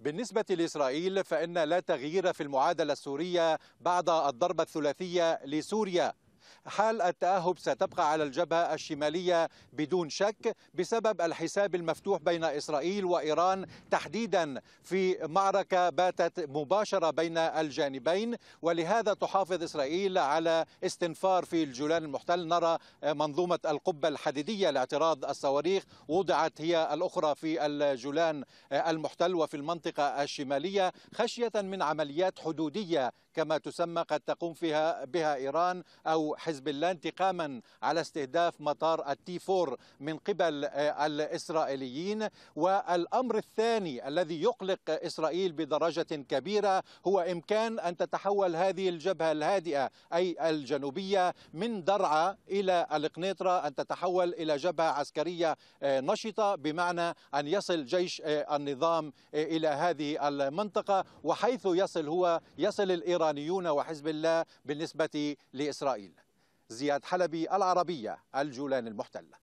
بالنسبة لإسرائيل فإن لا تغيير في المعادلة السورية بعد الضربة الثلاثية لسوريا حال التاهب ستبقى على الجبهه الشماليه بدون شك بسبب الحساب المفتوح بين اسرائيل وايران تحديدا في معركه باتت مباشره بين الجانبين ولهذا تحافظ اسرائيل على استنفار في الجولان المحتل نرى منظومه القبه الحديديه لاعتراض الصواريخ وضعت هي الاخرى في الجولان المحتل وفي المنطقه الشماليه خشيه من عمليات حدوديه كما تسمى قد تقوم فيها بها ايران او حزب الله انتقاما على استهداف مطار التي 4 من قبل آه، الإسرائيليين والأمر الثاني الذي يقلق إسرائيل بدرجة كبيرة هو إمكان أن تتحول هذه الجبهة الهادئة أي الجنوبية من درعا إلى القنيطرة أن تتحول إلى جبهة عسكرية آه، نشطة بمعنى أن يصل جيش آه، النظام إلى هذه المنطقة وحيث يصل هو يصل الإيرانيون وحزب الله بالنسبة لإسرائيل زياد حلبي العربية الجولان المحتلة